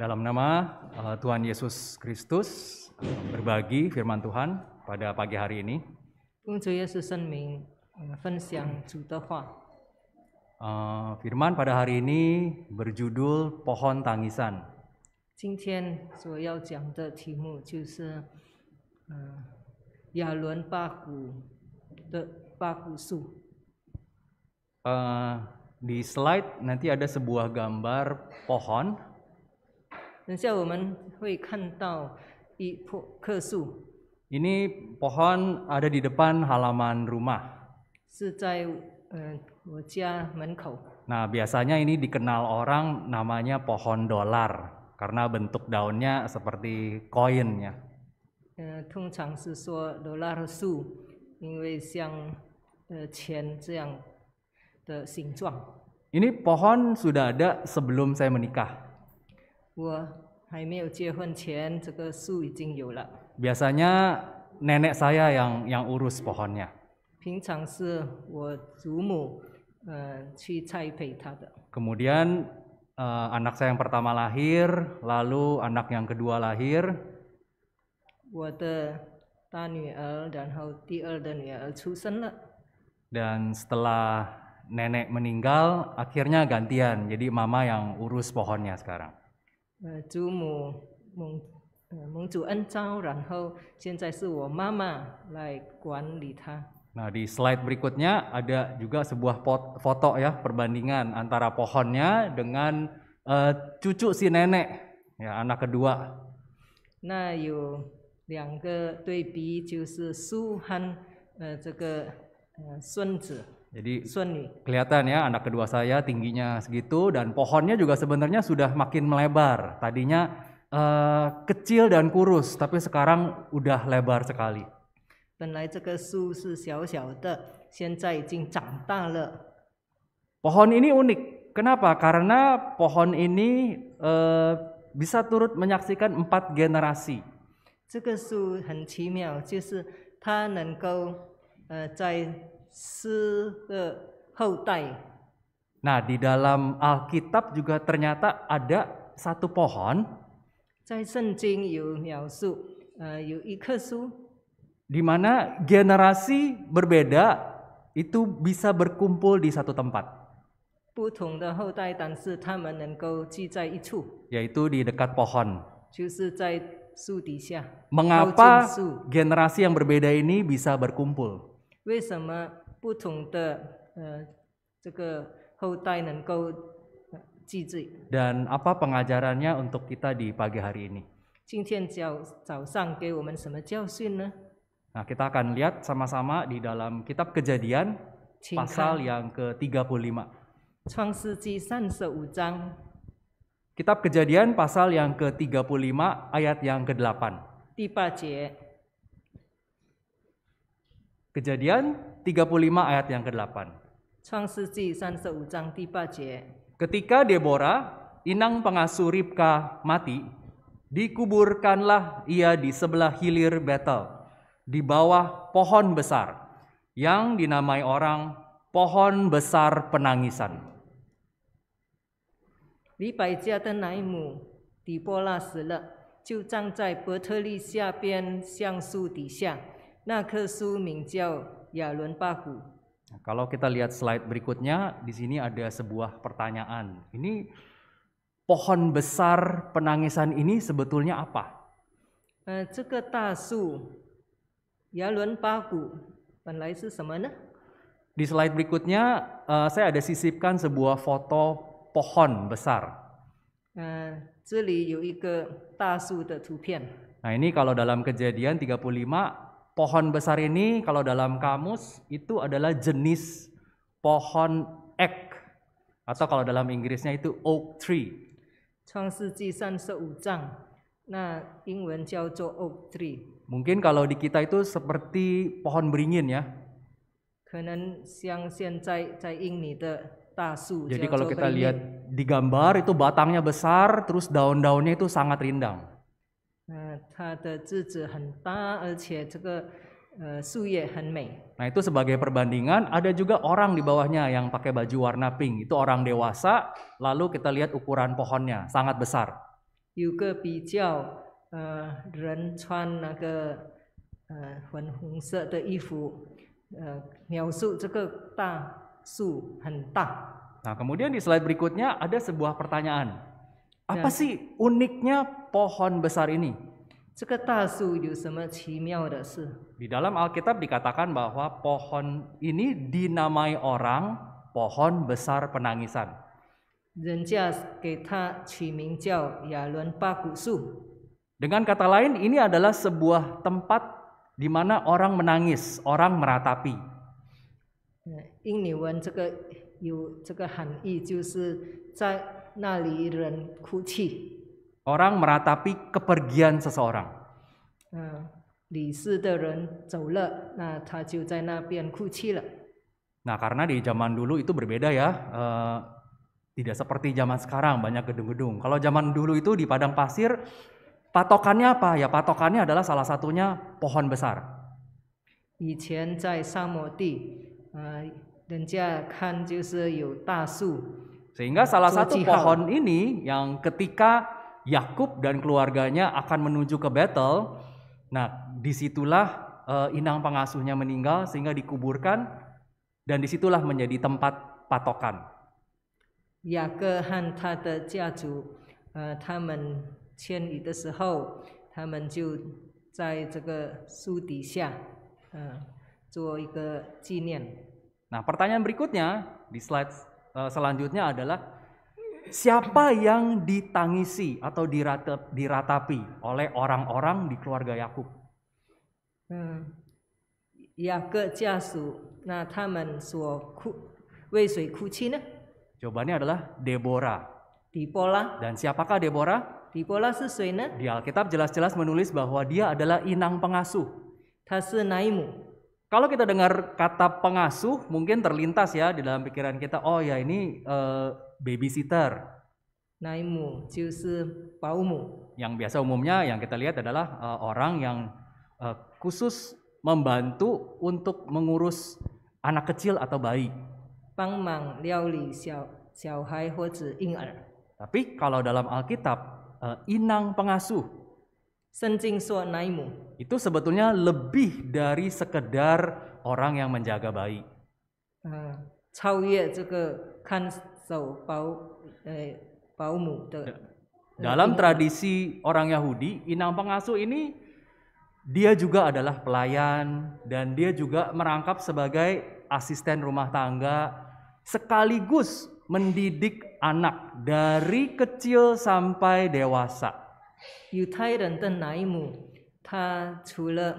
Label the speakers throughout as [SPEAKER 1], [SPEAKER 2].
[SPEAKER 1] Dalam nama uh, Tuhan Yesus Kristus, berbagi firman Tuhan pada pagi hari ini. Uh, firman pada hari ini berjudul Pohon Tangisan. Uh, di slide nanti ada sebuah gambar pohon
[SPEAKER 2] 等下我们会看到一棵棵树
[SPEAKER 1] ，Ini pohon ada di depan halaman rumah. Nah biasanya ini dikenal orang namanya pohon dolar karena bentuk daunnya seperti koinnya. ya.
[SPEAKER 2] 呃，通常是说树，因为像呃钱这样的形状。
[SPEAKER 1] Ini pohon sudah ada sebelum saya menikah. Biasanya nenek saya yang yang urus pohonnya. Kemudian uh, e, anak saya yang pertama lahir, lalu anak yang kedua lahir. Dan setelah nenek meninggal, akhirnya gantian. Jadi mama yang urus pohonnya sekarang. Nah, di slide berikutnya ada juga sebuah foto ya perbandingan antara pohonnya dengan uh, cucu si nenek ya anak kedua.
[SPEAKER 2] Nah, 有两个对比，就是苏和呃这个呃孙子。jadi Suni.
[SPEAKER 1] kelihatan ya anak kedua saya tingginya segitu dan pohonnya juga sebenarnya sudah makin melebar. Tadinya uh, kecil dan kurus, tapi sekarang udah lebar sekali. Pohon ini unik. Kenapa? Karena pohon ini uh, bisa turut menyaksikan empat generasi.
[SPEAKER 2] 这个树很奇妙，就是它能够呃在
[SPEAKER 1] Nah, di dalam Alkitab juga ternyata ada satu pohon. Di mana generasi berbeda itu bisa berkumpul di satu tempat. Yaitu di dekat pohon. Mengapa generasi yang berbeda ini bisa berkumpul?
[SPEAKER 2] 不同的呃这个后代能够记住。
[SPEAKER 1] Dan apa pengajarannya untuk kita di pagi hari ini? kita akan lihat sama-sama di dalam kitab Kejadian pasal yang ke-35. Kitab Kejadian pasal yang ke-35 ayat yang ke-8. Kejadian 35 ayat yang ke-8. Ketika Deborah, inang pengasuh Ribka mati, dikuburkanlah ia di sebelah hilir Betel, di bawah pohon besar yang dinamai orang pohon besar penangisan.
[SPEAKER 2] Li Di Di Ya Luan Paku.
[SPEAKER 1] Nah, kalau kita lihat slide berikutnya, di sini ada sebuah pertanyaan. Ini pohon besar penangisan ini sebetulnya apa?
[SPEAKER 2] Eh, semana?
[SPEAKER 1] Di slide berikutnya eh, saya ada sisipkan sebuah foto pohon besar. Eh, nah ini kalau dalam kejadian 35 pohon besar ini kalau dalam kamus itu adalah jenis pohon ek atau kalau dalam Inggrisnya itu oak tree.
[SPEAKER 2] se nah, 创世纪三十五章，那英文叫做 oak tree.
[SPEAKER 1] Mungkin kalau di kita itu seperti pohon beringin ya.
[SPEAKER 2] Jadi kalau kita lihat
[SPEAKER 1] di gambar itu batangnya besar, terus daun-daunnya itu sangat rindang
[SPEAKER 2] nah,
[SPEAKER 1] itu sebagai perbandingan ada juga orang di bawahnya yang pakai baju warna pink itu orang dewasa. Lalu kita lihat ukuran pohonnya sangat besar. Nah kemudian di slide berikutnya ada sebuah pertanyaan.
[SPEAKER 2] Apa sih uniknya pohon besar ini?
[SPEAKER 1] Di dalam Alkitab dikatakan bahwa pohon ini dinamai orang pohon besar penangisan. Dengan kata lain, ini adalah sebuah tempat di mana orang menangis, orang meratapi.
[SPEAKER 2] 英语文这个有这个含义，就是在 nah,
[SPEAKER 1] Orang meratapi kepergian seseorang. Nah, nah karena di zaman dulu itu berbeda ya, uh, tidak seperti zaman sekarang banyak gedung-gedung. Kalau zaman dulu itu di padang pasir, patokannya apa? Ya patokannya adalah salah satunya pohon besar. Sehingga salah satu pohon ini yang ketika Yakub dan keluarganya akan menuju ke Betel, nah disitulah eh, inang pengasuhnya meninggal sehingga dikuburkan dan disitulah menjadi tempat patokan.
[SPEAKER 2] Ya, ke eh, eh, Nah
[SPEAKER 1] pertanyaan berikutnya di slide Eh, selanjutnya adalah
[SPEAKER 2] siapa
[SPEAKER 1] yang ditangisi atau diratapi oleh orang-orang di keluarga Yakub?
[SPEAKER 2] Hmm. Nah,
[SPEAKER 1] Jawabannya adalah Deborah. Deborah. Dan siapakah Deborah? Deborah Di Alkitab jelas-jelas menulis bahwa dia adalah
[SPEAKER 2] inang pengasuh. naimu.
[SPEAKER 1] Kalau kita dengar kata pengasuh, mungkin terlintas ya di dalam pikiran kita, oh ya ini uh, babysitter.
[SPEAKER 2] Naimu, paumu.
[SPEAKER 1] Yang biasa umumnya yang kita lihat adalah uh, orang yang uh, khusus membantu untuk mengurus anak kecil atau bayi.
[SPEAKER 2] Bang mang xiao xiao hai huo zi ying er.
[SPEAKER 1] Tapi kalau dalam Alkitab, uh, inang pengasuh.
[SPEAKER 2] Senjing suo naimu
[SPEAKER 1] itu sebetulnya lebih dari sekedar orang yang menjaga bayi. Dalam tradisi orang Yahudi, inang pengasuh ini dia juga adalah pelayan dan dia juga merangkap sebagai asisten rumah tangga sekaligus mendidik anak dari kecil sampai dewasa.
[SPEAKER 2] 他除了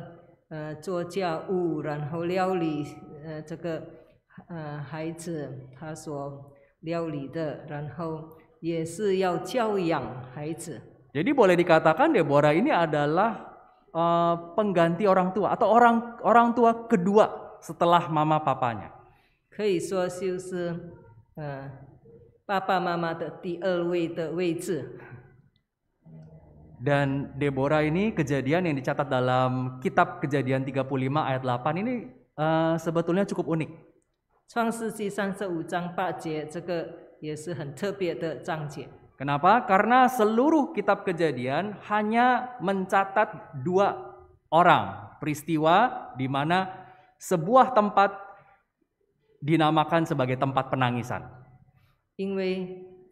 [SPEAKER 2] 呃做家务，然后料理呃这个呃孩子他所料理的，然后也是要教养孩子。
[SPEAKER 1] Jadi boleh dikatakan Deborah ini adalah uh, pengganti orang tua atau orang orang tua kedua setelah mama papanya.
[SPEAKER 2] 可以说就是呃爸爸妈妈的第二位的位置。
[SPEAKER 1] dan Deborah ini kejadian yang dicatat dalam kitab kejadian 35 ayat 8 ini uh, sebetulnya cukup unik. Kenapa? Karena seluruh kitab kejadian hanya mencatat dua orang peristiwa di mana sebuah tempat dinamakan sebagai tempat penangisan.
[SPEAKER 2] 因为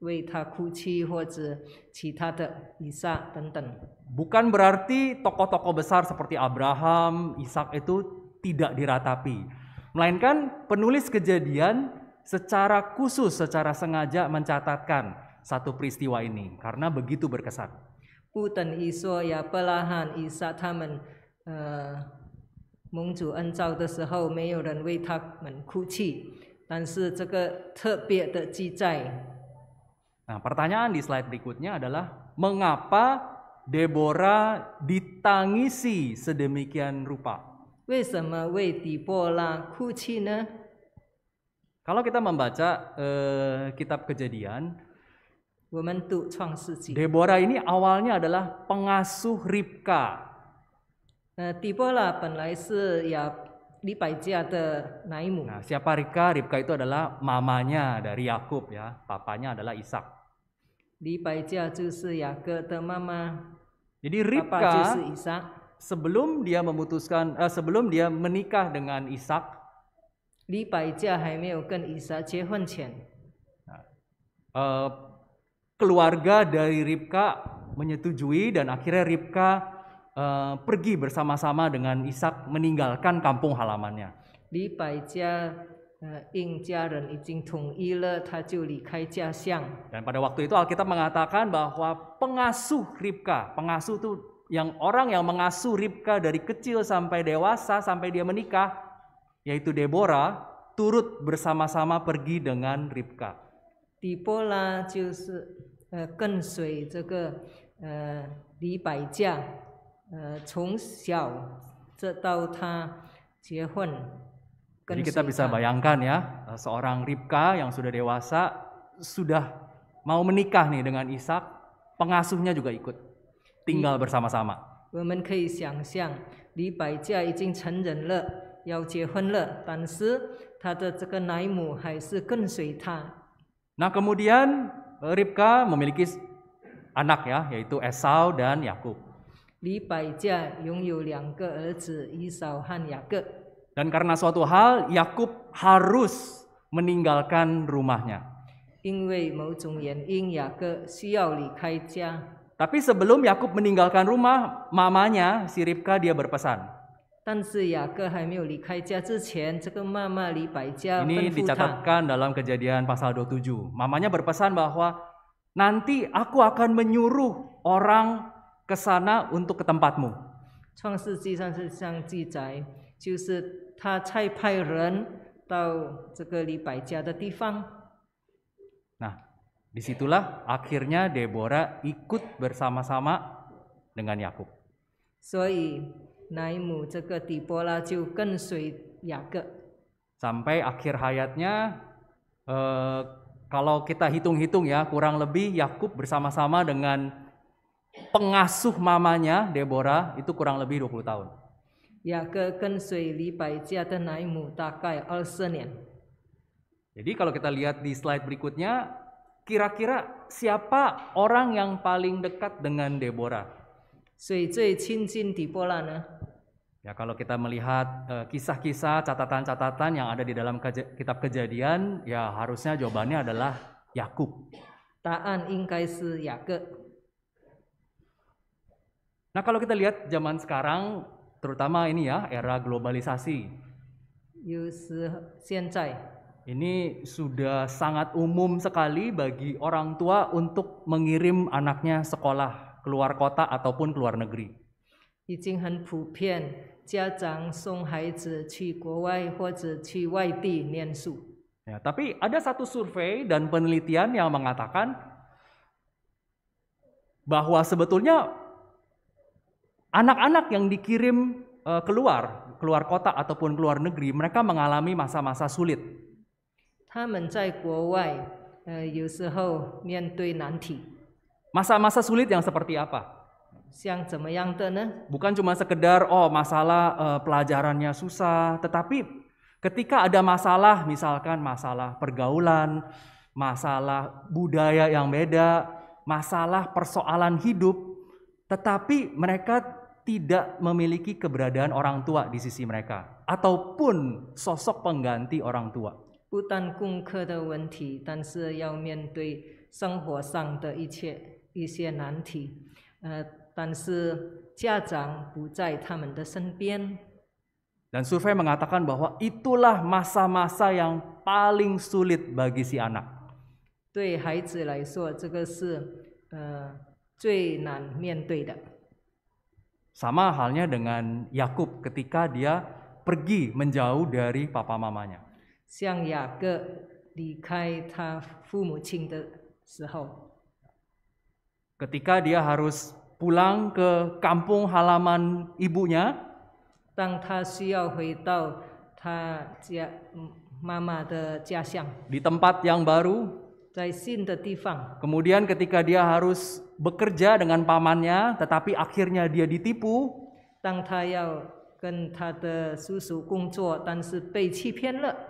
[SPEAKER 2] 为他哭泣或者其他的以撒等等。
[SPEAKER 1] Bukan berarti tokoh-tokoh besar seperti Abraham, Ishak itu tidak diratapi, melainkan penulis kejadian secara khusus, secara sengaja mencatatkan satu peristiwa ini karena begitu berkesan.
[SPEAKER 2] Putan iso ya pelahan Isa tamen uh, eh, 蒙主恩召的时候，没有人为他们哭泣，但是这个特别的记载
[SPEAKER 1] Nah, pertanyaan di slide berikutnya adalah mengapa Deborah ditangisi sedemikian rupa? Kalau kita membaca uh, kitab Kejadian, Deborah ini awalnya adalah pengasuh Ribka.
[SPEAKER 2] Eh, ya, nah,
[SPEAKER 1] siapa Ribka? Ribka itu adalah mamanya dari Yakub ya, papanya adalah Ishak
[SPEAKER 2] ke
[SPEAKER 1] jadi Ribka sebelum dia memutuskan uh, sebelum dia menikah dengan Ishak,
[SPEAKER 2] Di Bai hai eh,
[SPEAKER 1] keluarga dari Ripka menyetujui dan akhirnya Ripka uh, eh, pergi bersama-sama dengan Ishak meninggalkan kampung halamannya.
[SPEAKER 2] Di 呃，应家人已经统一了，他就离开家乡。
[SPEAKER 1] Dan pada waktu itu Alkitab mengatakan bahwa pengasuh Ribka, pengasuh itu yang orang yang mengasuh Ribka dari kecil sampai dewasa sampai dia menikah, yaitu Deborah, turut bersama-sama pergi dengan Ribka.
[SPEAKER 2] Dipola 就是呃跟随这个呃李百家，呃从小这到他结婚。jadi kita bisa
[SPEAKER 1] bayangkan ya, eh, seorang Ribka yang sudah dewasa sudah mau menikah nih dengan Ishak, pengasuhnya juga ikut tinggal iya. bersama-sama. Nah kemudian eh, Ribka memiliki anak ya, yaitu Esau dan Yakub. Yakub. Dan karena suatu hal, Yakub harus meninggalkan rumahnya. Ya Tapi sebelum Yakub meninggalkan rumah, mamanya si Ribka dia berpesan.
[SPEAKER 2] Ya Ini dicatatkan
[SPEAKER 1] dalam kejadian pasal 27. Mamanya berpesan bahwa nanti aku akan menyuruh orang ke sana untuk ke tempatmu.
[SPEAKER 2] 创世纪上是这样记载。就是他差派人到这个李百家的地方。
[SPEAKER 1] Nah, disitulah akhirnya Deborah ikut bersama-sama dengan Yakub. sampai akhir hayatnya, eh, kalau kita hitung-hitung ya, kurang lebih Yakub bersama-sama dengan pengasuh mamanya Deborah itu kurang lebih 20 tahun.
[SPEAKER 2] Jadi
[SPEAKER 1] kalau kita lihat di slide berikutnya, kira-kira siapa orang yang paling dekat dengan Deborah? Ya kalau kita melihat kisah-kisah, catatan-catatan yang ada di dalam kitab kejadian, ya harusnya jawabannya adalah Yakub.
[SPEAKER 2] Taan ingkai si Yakub.
[SPEAKER 1] Nah kalau kita lihat zaman sekarang, terutama ini ya era globalisasi. Ini sudah sangat umum sekali bagi orang tua untuk mengirim anaknya sekolah keluar kota ataupun keluar negeri. Ya, tapi ada satu survei dan penelitian yang mengatakan bahwa sebetulnya Anak-anak yang dikirim eh, keluar, keluar kota ataupun keluar negeri, mereka mengalami masa-masa sulit. Eh, masa masa sulit yang seperti apa? Bukan cuma sekedar oh masalah uh, pelajarannya susah, tetapi ketika ada masalah, misalkan masalah pergaulan, masalah budaya yang beda, masalah persoalan hidup, tetapi mereka tidak memiliki keberadaan orang tua di sisi mereka ataupun sosok pengganti orang tua.
[SPEAKER 2] Bukan kungke de wenti, tansi yao mendui senghuo sang de yiqie, yiqie nanti. Tansi jiazang bu zai tamen de senbian.
[SPEAKER 1] Dan survei mengatakan bahwa itulah masa-masa yang paling sulit bagi si anak.
[SPEAKER 2] Untuk anak-anak, ini adalah masa yang paling sulit untuk
[SPEAKER 1] sama halnya dengan Yakub ketika dia pergi menjauh dari papa mamanya.
[SPEAKER 2] Siang de
[SPEAKER 1] Ketika dia harus pulang ke kampung halaman ibunya,
[SPEAKER 2] ta ta hui dao jia jia mama de xiang.
[SPEAKER 1] Di tempat yang baru, Kemudian ketika dia harus bekerja dengan pamannya, tetapi akhirnya dia ditipu.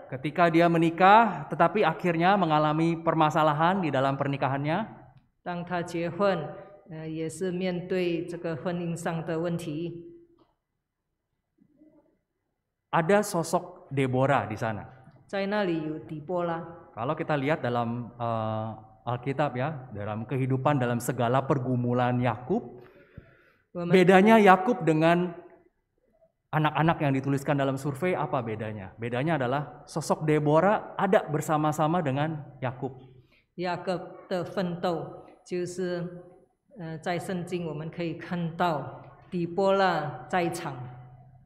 [SPEAKER 1] Ketika dia menikah, tetapi akhirnya mengalami permasalahan di dalam pernikahannya.
[SPEAKER 2] Eh,
[SPEAKER 1] Ada sosok Deborah di sana. Kalau kita lihat dalam uh, Alkitab ya, dalam kehidupan dalam segala pergumulan Yakub.
[SPEAKER 2] Bedanya
[SPEAKER 1] Yakub dengan anak-anak yang dituliskan dalam survei apa bedanya? Bedanya adalah sosok Deborah ada bersama-sama dengan Yakub.
[SPEAKER 2] Yakub eh,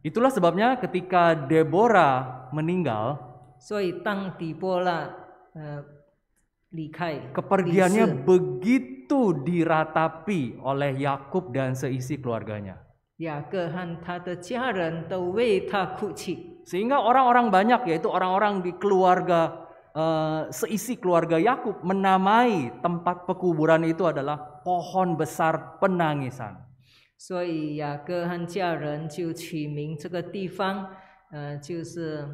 [SPEAKER 1] Itulah sebabnya ketika Deborah meninggal,
[SPEAKER 2] 所以当底波拉呃 Kepergiannya
[SPEAKER 1] begitu diratapi oleh Yakub dan seisi keluarganya. Ya, Sehingga orang-orang banyak yaitu orang-orang di keluarga uh, seisi keluarga Yakub menamai tempat pekuburan
[SPEAKER 2] itu adalah pohon besar penangisan. 所以雅各和家人就取名这个地方，呃，就是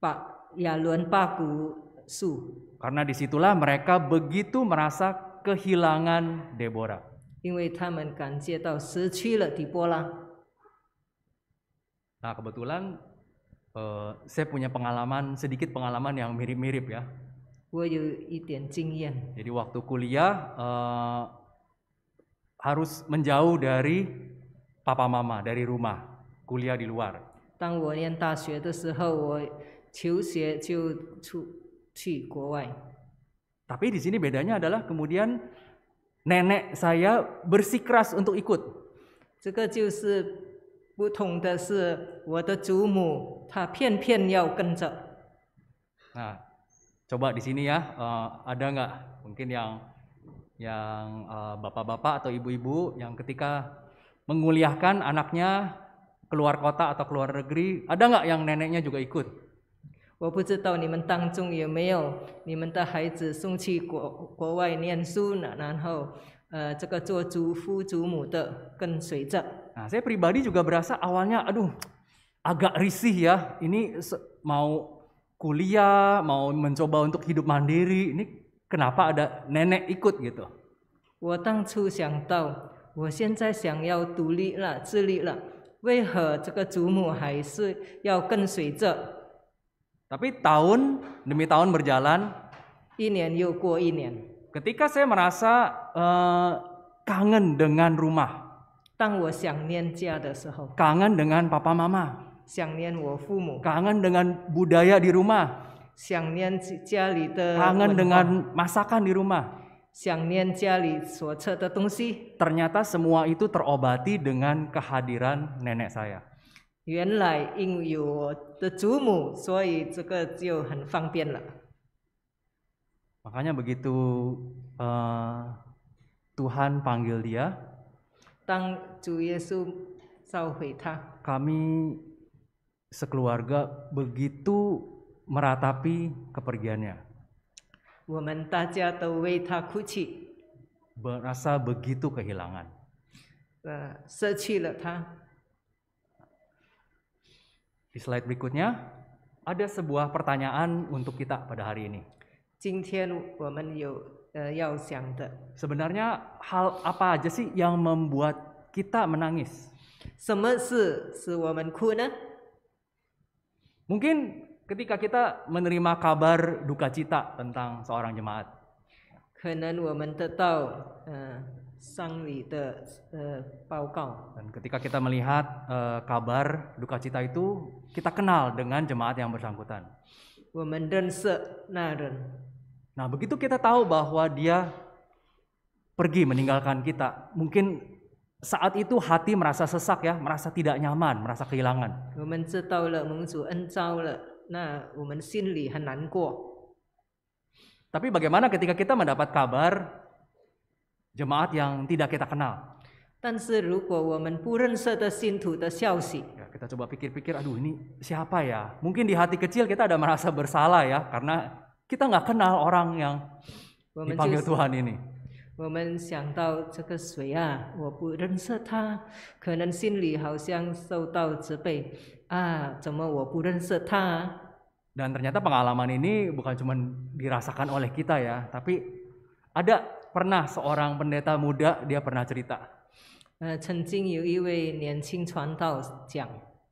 [SPEAKER 2] 巴亚伦巴谷树。
[SPEAKER 1] karena disitulah mereka begitu merasa kehilangan Deborah. Nah, kebetulan uh, saya punya pengalaman sedikit pengalaman yang mirip-mirip ya. Jadi waktu kuliah uh, harus menjauh dari papa mama dari rumah kuliah di luar. Tapi di sini bedanya adalah kemudian
[SPEAKER 2] nenek saya bersikeras untuk ikut. 这个就是不同的是，我的祖母她偏偏要跟着。
[SPEAKER 1] Nah, coba di sini ya, uh, ada nggak mungkin yang yang eh, bapak-bapak uh, atau ibu-ibu yang ketika menguliahkan anaknya keluar kota atau keluar negeri, ada nggak yang neneknya juga ikut?
[SPEAKER 2] 我不知道你们当中有没有你们的孩子送去国国外念书呢？然后，呃，这个做祖父祖母的跟随着。Nah, saya pribadi juga berasa awalnya, aduh, agak risih ya. Ini mau
[SPEAKER 1] kuliah, mau mencoba untuk hidup mandiri. Ini kenapa ada nenek ikut gitu?
[SPEAKER 2] 我当初想到，我现在想要独立了、自立了，为何这个祖母还是要跟随着？tapi
[SPEAKER 1] tahun demi tahun berjalan, ketika saya merasa eh, kangen dengan rumah, kangen dengan papa mama, kangen dengan budaya di rumah,
[SPEAKER 2] kangen dengan masakan di rumah.
[SPEAKER 1] Ternyata semua itu terobati dengan
[SPEAKER 2] kehadiran
[SPEAKER 1] nenek saya.
[SPEAKER 2] 原来因为有我的祖母，所以这个就很方便了。
[SPEAKER 1] Makanya begitu eh, Tuhan panggil dia, kami sekeluarga begitu meratapi kepergiannya. begitu kehilangan.
[SPEAKER 2] 呃，失去了他。
[SPEAKER 1] di slide berikutnya ada sebuah pertanyaan untuk kita pada hari ini. Eh, Sebenarnya hal apa aja sih yang membuat kita menangis? Mungkin ketika kita menerima kabar duka cita tentang seorang jemaat.
[SPEAKER 2] Dan
[SPEAKER 1] ketika kita melihat uh, kabar duka cita itu, kita kenal dengan jemaat yang bersangkutan. Nah, begitu kita tahu bahwa dia pergi meninggalkan kita, mungkin saat itu hati merasa sesak ya, merasa tidak nyaman, merasa kehilangan. Tapi bagaimana ketika kita mendapat kabar jemaat yang tidak kita kenal. kita coba pikir-pikir, aduh ini siapa ya? Mungkin di hati kecil kita ada merasa bersalah ya, karena kita nggak kenal orang yang dipanggil Tuhan ini. Dan ternyata pengalaman ini bukan cuma dirasakan oleh kita ya, tapi ada pernah seorang pendeta muda dia pernah cerita.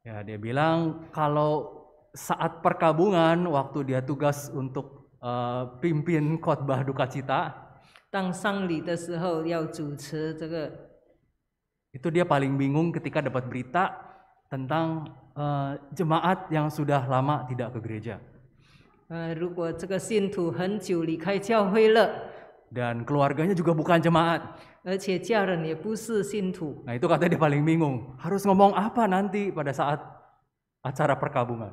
[SPEAKER 1] ya dia bilang kalau saat perkabungan waktu dia tugas untuk uh, pimpin khotbah duka cita. Itu dia paling bingung ketika dapat berita tentang uh, jemaat yang sudah lama tidak ke gereja.
[SPEAKER 2] Uh, 如果这个信徒很久离开教会了。
[SPEAKER 1] dan keluarganya juga bukan jemaat. Nah itu katanya dia paling bingung, harus ngomong apa nanti pada saat acara perkabungan.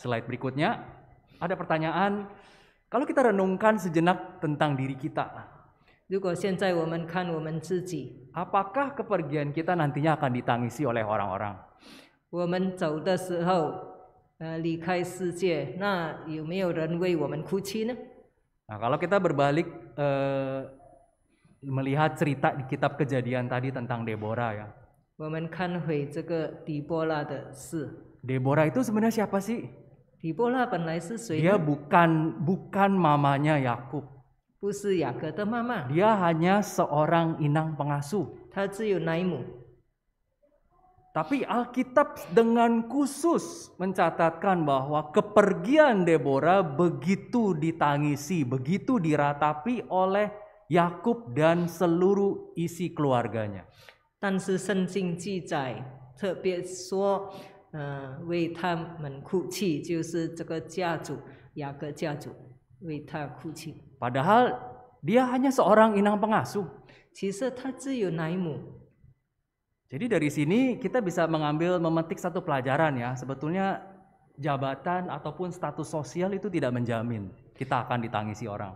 [SPEAKER 1] Slide berikutnya ada pertanyaan. Kalau kita renungkan sejenak tentang diri kita. apakah kepergian kita nantinya akan ditangisi oleh orang orang
[SPEAKER 2] 呃离开世界，那有没有人为我们哭泣呢
[SPEAKER 1] ？Nah, kalau kita berbalik eh, melihat cerita di kitab kejadian tadi tentang Deborah ya.
[SPEAKER 2] 我们看回这个底波拉的事。
[SPEAKER 1] Deborah itu sebenarnya siapa sih?
[SPEAKER 2] Dia
[SPEAKER 1] bukan bukan mamanya Yakub. hanya seorang inang pengasuh. Tapi Alkitab dengan khusus mencatatkan bahwa kepergian Deborah begitu ditangisi, begitu diratapi oleh Yakub dan seluruh isi keluarganya.
[SPEAKER 2] Dan Padahal dia hanya seorang inang pengasuh. 其实他只有奶母。jadi dari sini kita bisa
[SPEAKER 1] mengambil memetik satu pelajaran ya. Sebetulnya jabatan ataupun status sosial itu tidak menjamin kita akan ditangisi orang.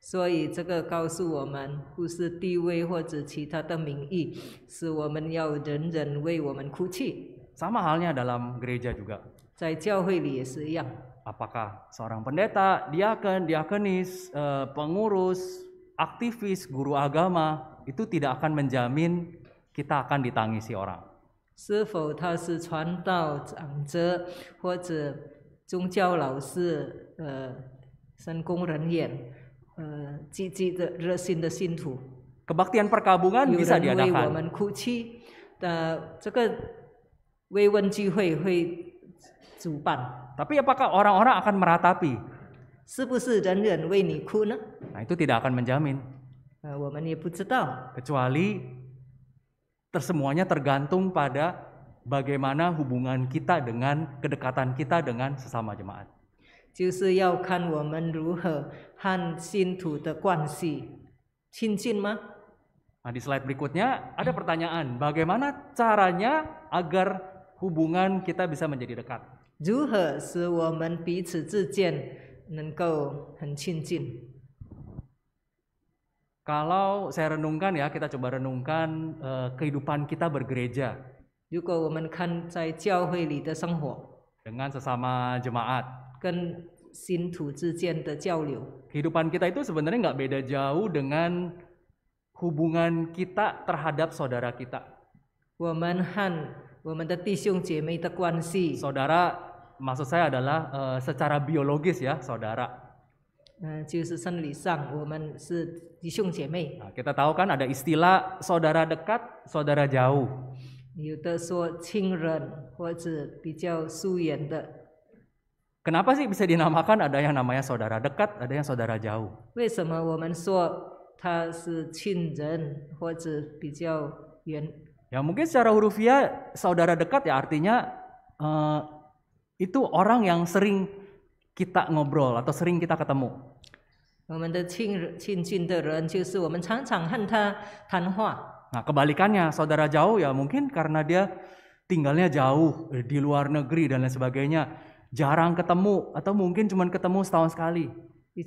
[SPEAKER 2] 所以这个告诉我们，不是地位或者其他的名义，是我们要人人为我们哭泣。
[SPEAKER 1] Sama halnya dalam gereja juga. Apakah seorang pendeta, diaken, diakenis, eh, pengurus, aktivis, guru agama itu tidak akan menjamin kita akan ditangisi orang. Kebaktian perkabungan bisa diadakan. Tapi apakah orang-orang akan meratapi? Nah itu tidak akan menjamin. Kecuali tersemuanya tergantung pada bagaimana hubungan kita dengan kedekatan kita dengan sesama jemaat. Nah, di slide berikutnya ada pertanyaan, bagaimana caranya agar hubungan kita bisa menjadi dekat? Kalau saya renungkan ya, kita coba renungkan uh, kehidupan kita bergereja. Dengan sesama jemaat. Kehidupan kita itu sebenarnya nggak beda jauh dengan hubungan kita terhadap saudara kita. Saudara, maksud saya adalah uh, secara biologis ya, saudara kita tahu kan ada istilah saudara dekat, saudara jauh. Kenapa sih bisa dinamakan ada yang namanya saudara dekat, ada yang saudara jauh? Ya mungkin secara hurufiah saudara dekat ya artinya uh, itu orang yang sering kita ngobrol atau sering kita ketemu.
[SPEAKER 2] Nah,
[SPEAKER 1] kebalikannya, saudara jauh ya mungkin karena dia tinggalnya jauh eh, di luar negeri dan lain sebagainya, jarang ketemu atau mungkin cuma
[SPEAKER 2] ketemu setahun sekali. Di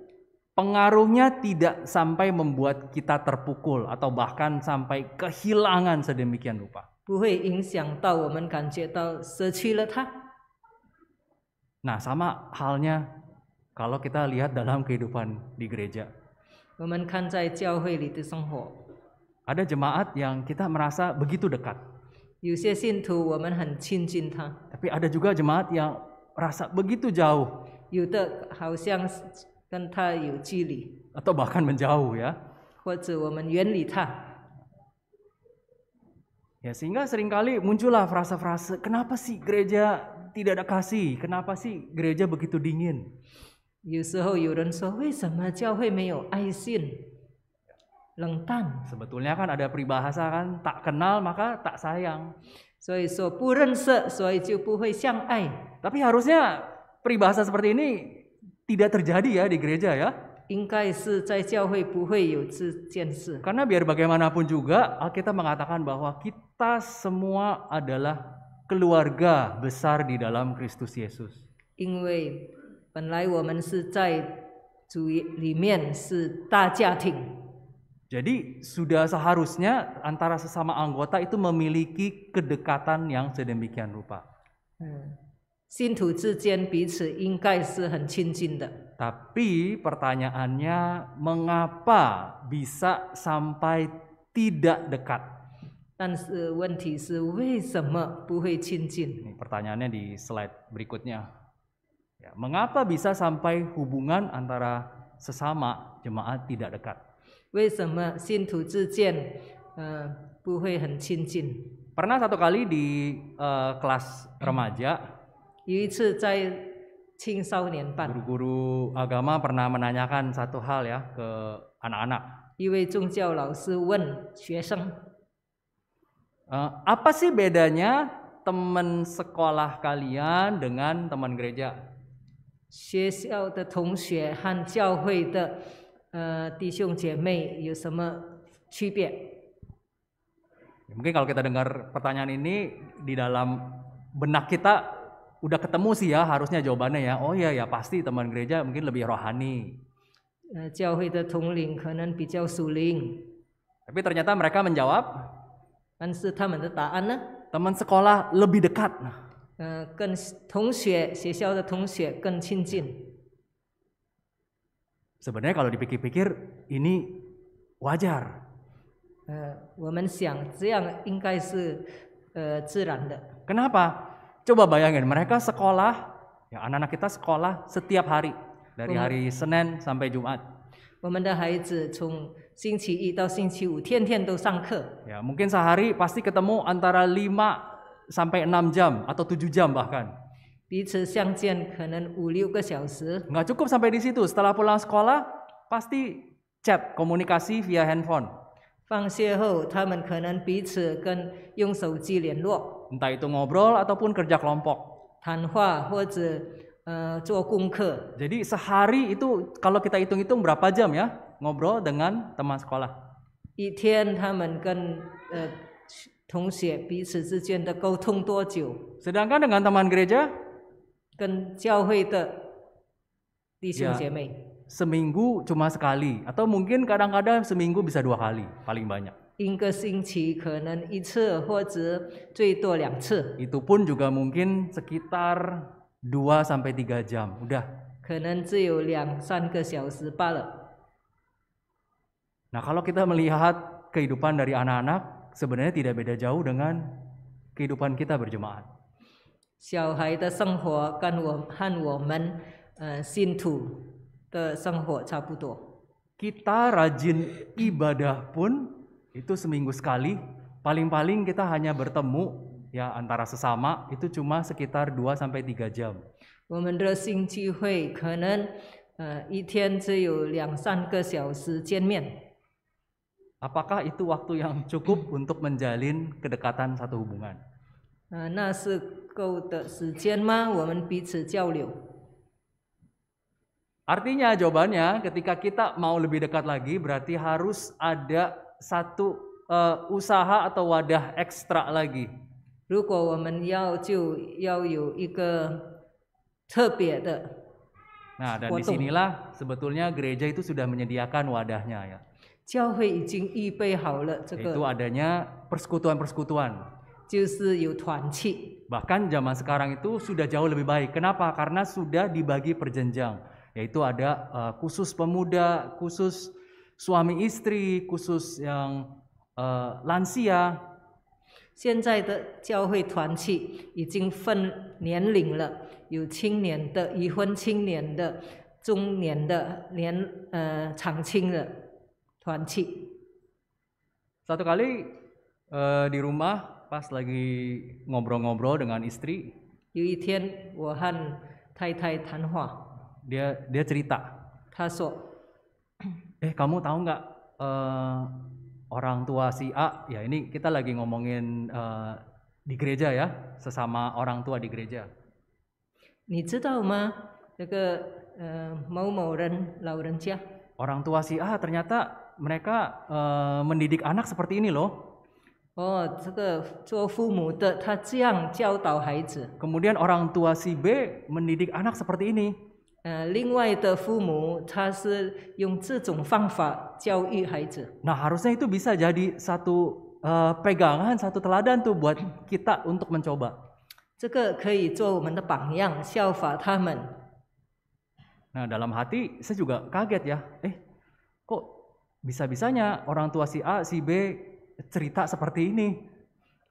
[SPEAKER 1] pengaruhnya tidak sampai membuat kita terpukul atau bahkan sampai kehilangan sedemikian rupa.
[SPEAKER 2] Kan
[SPEAKER 1] nah, sama halnya kalau kita lihat dalam kehidupan di gereja. Kan ada jemaat yang kita merasa begitu dekat.
[SPEAKER 2] Tapi ada juga jemaat yang merasa begitu jauh. 有的好像跟他有距离
[SPEAKER 1] ，atau bahkan menjauh ya.
[SPEAKER 2] 或者我们远离他。
[SPEAKER 1] Ya sehingga seringkali muncullah frasa-frasa, kenapa sih gereja tidak ada kasih? Kenapa sih gereja begitu dingin?
[SPEAKER 2] 有时候有人说，为什么教会没有爱心？冷淡。
[SPEAKER 1] Sebetulnya kan ada peribahasa kan, tak kenal maka tak sayang. 所以说
[SPEAKER 2] 不认识，所以就不会相爱。Tapi harusnya peribahasa seperti ini
[SPEAKER 1] tidak terjadi ya di gereja ya. Karena biar bagaimanapun juga kita mengatakan bahwa kita semua adalah keluarga besar di dalam Kristus Yesus. Jadi sudah seharusnya antara sesama anggota itu memiliki kedekatan yang sedemikian rupa.
[SPEAKER 2] Hmm. 信徒之间彼此应该是很亲近的。
[SPEAKER 1] Tapi pertanyaannya mengapa bisa sampai tidak dekat? pertanyaannya di slide berikutnya. Ya, mengapa bisa sampai hubungan antara sesama jemaat tidak dekat? satu kali di eh, kelas remaja guru guru agama pernah menanyakan satu hal ya ke anak-anak. apa sih bedanya teman sekolah kalian dengan teman gereja? Mungkin kalau kita dengar pertanyaan ini di dalam benak kita udah ketemu sih ya harusnya jawabannya ya. Oh iya ya pasti teman gereja mungkin lebih rohani.
[SPEAKER 2] Eh, Tapi ternyata mereka menjawab kan nah. teman sekolah lebih dekat. Eh, kan kan
[SPEAKER 1] Sebenarnya kalau dipikir-pikir ini wajar.
[SPEAKER 2] Eh, kenapa
[SPEAKER 1] Coba bayangin, mereka sekolah, ya anak-anak kita sekolah setiap hari dari hari Senin sampai Jumat. Ya, mungkin sehari
[SPEAKER 2] pasti ketemu antara
[SPEAKER 1] 5 sampai 6 jam atau 7 jam bahkan. Nggak cukup sampai di situ. Setelah pulang sekolah, pasti chat komunikasi via handphone.
[SPEAKER 2] 放学后，他们可能彼此跟用手机联络。entah itu ngobrol ataupun kerja kelompok. Tanhua eh,
[SPEAKER 1] Jadi sehari itu kalau kita hitung-hitung berapa jam ya ngobrol dengan teman sekolah.
[SPEAKER 2] Kan, eh, Sedangkan dengan teman gereja kan ya,
[SPEAKER 1] seminggu cuma sekali atau mungkin kadang-kadang seminggu bisa dua kali paling banyak.
[SPEAKER 2] 一个星期可能一次或者最多两次。
[SPEAKER 1] Itu pun juga mungkin sekitar 2 sampai 3 jam. Udah. Nah, kalau kita melihat kehidupan dari anak-anak sebenarnya tidak beda jauh dengan kehidupan kita berjemaat. Kita rajin ibadah pun itu seminggu sekali paling-paling kita hanya bertemu ya antara sesama itu cuma sekitar 2 sampai 3 jam. Apakah itu waktu yang cukup untuk menjalin kedekatan satu hubungan? Artinya jawabannya ketika kita mau lebih dekat lagi berarti harus ada satu uh, usaha atau wadah ekstra lagi. Nah, dan disinilah sebetulnya gereja itu sudah menyediakan wadahnya ya. Itu adanya persekutuan-persekutuan. Bahkan zaman sekarang itu sudah jauh lebih baik. Kenapa? Karena sudah dibagi perjenjang, yaitu ada uh, khusus pemuda, khusus suami istri khusus
[SPEAKER 2] yang uh, eh, lansia. 现在的教会团契已经分年龄了，有青年的、已婚青年的、中年的、年呃长青的团契。Satu
[SPEAKER 1] kali eh, di rumah pas lagi ngobrol-ngobrol dengan istri. dia cerita eh kamu tahu nggak uh, orang tua si A ya ini kita lagi ngomongin uh, di gereja ya sesama orang tua di gereja. Eh, orang tua si A ternyata mereka uh, mendidik anak seperti ini loh.
[SPEAKER 2] Oh, Kemudian orang tua si B mendidik anak seperti ini. 呃，另外的父母他是用这种方法教育孩子。Nah harusnya
[SPEAKER 1] itu bisa jadi satu uh, pegangan, satu teladan tuh buat kita untuk mencoba.
[SPEAKER 2] 这个可以做我们的榜样，效法他们。
[SPEAKER 1] Nah dalam hati saya juga kaget ya,
[SPEAKER 2] eh kok bisa-bisanya orang tua
[SPEAKER 1] si A, si B cerita seperti ini.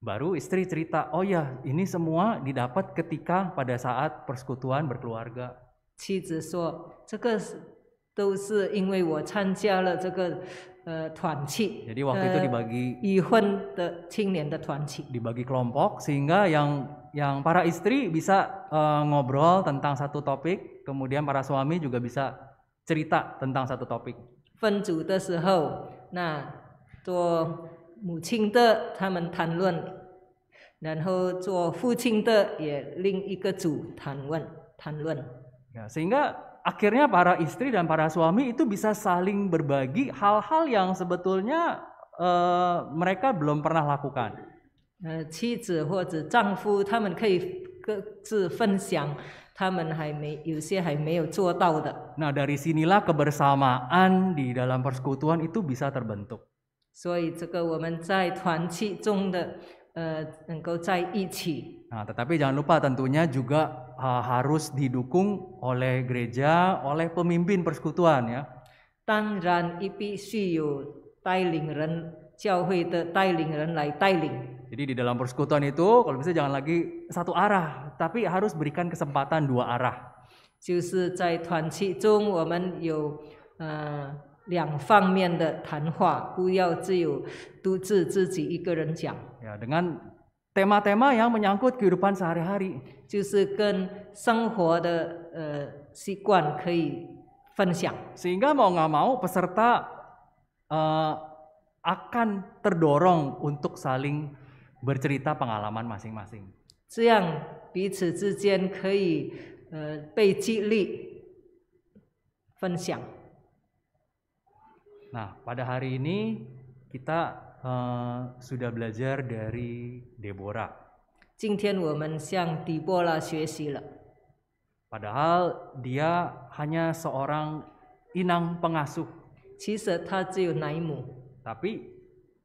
[SPEAKER 1] Baru istri cerita, oh ya ini semua didapat ketika pada saat persekutuan berkeluarga.
[SPEAKER 2] jadi waktu itu dibagi 已婚的青年的团
[SPEAKER 1] 契。Dibagi kelompok sehingga yang yang para istri bisa e, ngobrol tentang satu topik, kemudian para suami juga bisa cerita tentang satu topik.
[SPEAKER 2] 分组的时候，那做。母亲的他们谈论，然后做父亲的也另一个组谈论谈论。
[SPEAKER 1] Ya, sehingga akhirnya para istri dan para suami itu bisa saling berbagi hal-hal yang sebetulnya uh, mereka belum pernah lakukan. Uh, dari sinilah kebersamaan di dalam persekutuan itu bisa terbentuk.
[SPEAKER 2] 所以这个我们在团契中的呃能够在一起。
[SPEAKER 1] Nah, tetapi jangan lupa tentunya juga uh, harus didukung oleh gereja, oleh pemimpin persekutuan ya. Jadi di dalam persekutuan itu kalau bisa jangan lagi satu
[SPEAKER 2] arah, tapi harus berikan kesempatan dua arah. 就是在团契中，我们有呃。两方面的谈话，不要只有独自自己一个人讲。Ya, dengan tema-tema yang menyangkut kehidupan sehari-hari. 就是跟生活的呃习惯可以分享。Sehingga eh, mau nggak mau peserta
[SPEAKER 1] eh, akan terdorong untuk saling bercerita pengalaman masing-masing.
[SPEAKER 2] 这样彼此之间可以呃被激励分享。Eh,
[SPEAKER 1] Nah, pada hari ini kita uh, sudah belajar dari Deborah.
[SPEAKER 2] 今天我们向底波拉学习了。Padahal dia hanya seorang inang pengasuh.
[SPEAKER 1] Tapi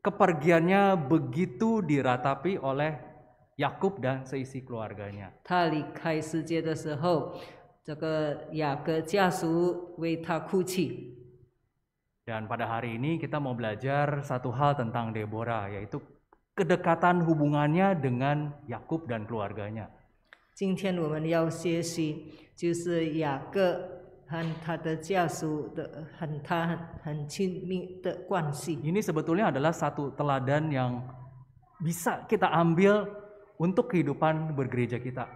[SPEAKER 1] kepergiannya begitu diratapi oleh Yakub dan seisi keluarganya. Dan pada hari ini kita mau belajar satu hal tentang Deborah, yaitu kedekatan hubungannya dengan Yakub dan keluarganya. Ini sebetulnya adalah satu teladan yang bisa kita ambil untuk kehidupan bergereja kita.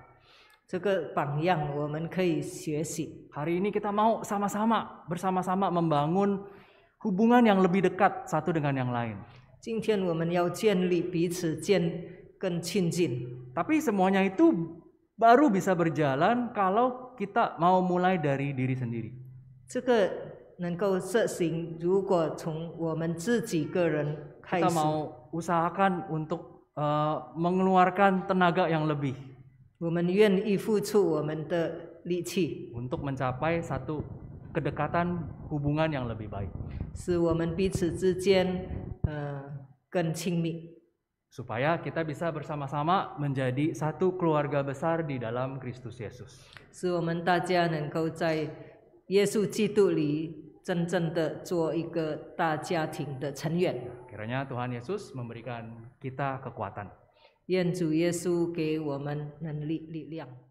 [SPEAKER 1] Hari ini kita mau sama-sama bersama-sama membangun hubungan yang lebih dekat satu dengan yang lain.
[SPEAKER 2] Tapi semuanya itu baru bisa berjalan kalau kita mau
[SPEAKER 1] mulai dari diri sendiri.
[SPEAKER 2] Kita mau usahakan untuk uh, mengeluarkan tenaga yang lebih. Untuk
[SPEAKER 1] mencapai satu kedekatan hubungan yang lebih baik. Supaya kita bisa bersama-sama menjadi satu keluarga besar di dalam Kristus Yesus. Kiranya Tuhan Yesus memberikan kita kekuatan.
[SPEAKER 2] 愿主耶稣给我们能力力量。